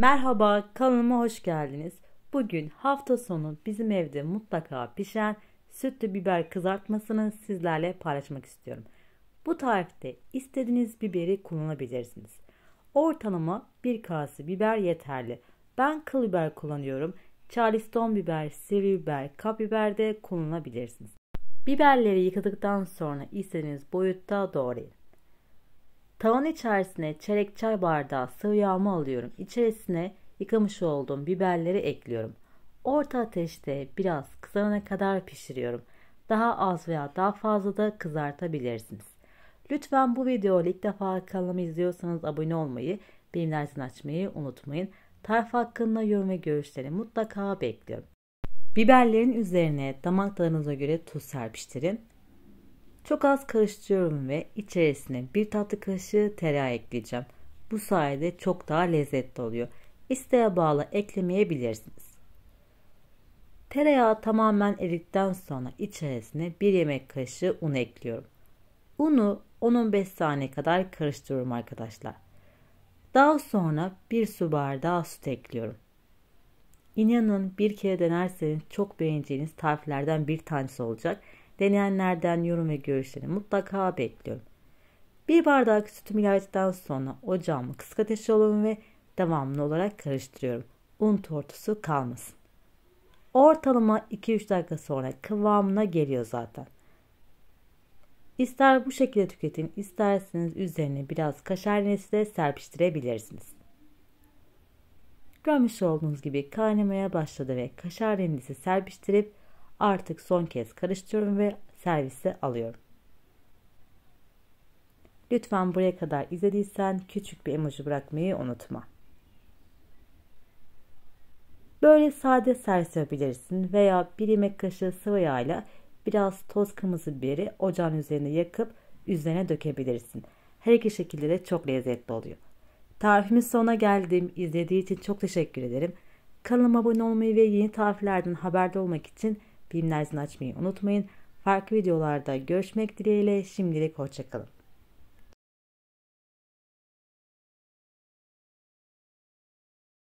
Merhaba kanalıma hoş geldiniz. Bugün hafta sonu bizim evde mutlaka pişen sütlü biber kızartmasını sizlerle paylaşmak istiyorum. Bu tarifte istediğiniz biberi kullanabilirsiniz. Ortalama bir kase biber yeterli. Ben kıl biber kullanıyorum. Charleston biber, sivri biber, kap biber de kullanabilirsiniz. Biberleri yıkadıktan sonra istediğiniz boyutta doğrayın. Tavan içerisine çeyrek çay bardağı sıvı yağımı alıyorum. İçerisine yıkamış olduğum biberleri ekliyorum. Orta ateşte biraz kızarana kadar pişiriyorum. Daha az veya daha fazla da kızartabilirsiniz. Lütfen bu videoyla ilk defa kanalımı izliyorsanız abone olmayı, bilimler açmayı unutmayın. Tarif hakkında yorum ve görüşlerini mutlaka bekliyorum. Biberlerin üzerine damak tadınıza göre tuz serpiştirin. Çok az karıştırıyorum ve içerisine bir tatlı kaşığı tereyağı ekleyeceğim. Bu sayede çok daha lezzetli oluyor. İsteğe bağlı eklemeyebilirsiniz. Tereyağı tamamen eridikten sonra içerisine bir yemek kaşığı un ekliyorum. Unu 10-15 saniye kadar karıştırıyorum arkadaşlar. Daha sonra bir su bardağı süt ekliyorum. İnanın bir kere denerseniz çok beğeneceğiniz tariflerden bir tanesi olacak deneyenlerden yorum ve görüşlerini mutlaka bekliyorum. Bir bardak sütümü yaydıktan sonra ocağımı kısık ateşe alıyorum ve devamlı olarak karıştırıyorum. Un tortusu kalmasın. Ortalama 2-3 dakika sonra kıvamına geliyor zaten. İster bu şekilde tüketin, isterseniz üzerine biraz kaşar nesli serpiştirebilirsiniz. Görmüş olduğunuz gibi kaynamaya başladı ve kaşar rendisi serpiştirip Artık son kez karıştırıyorum ve servise alıyorum. Lütfen buraya kadar izlediysen küçük bir emoji bırakmayı unutma. Böyle sade servis yapabilirsin veya bir yemek kaşığı sıvı yağla biraz toz kırmızı biberi ocağın üzerine yakıp üzerine dökebilirsin. Her iki şekilde de çok lezzetli oluyor. Tarifimin sonuna geldim. İzlediği için çok teşekkür ederim. Kanalıma abone olmayı ve yeni tariflerden haberdar olmak için Bilimler açmayı unutmayın. Farklı videolarda görüşmek dileğiyle şimdilik hoşçakalın.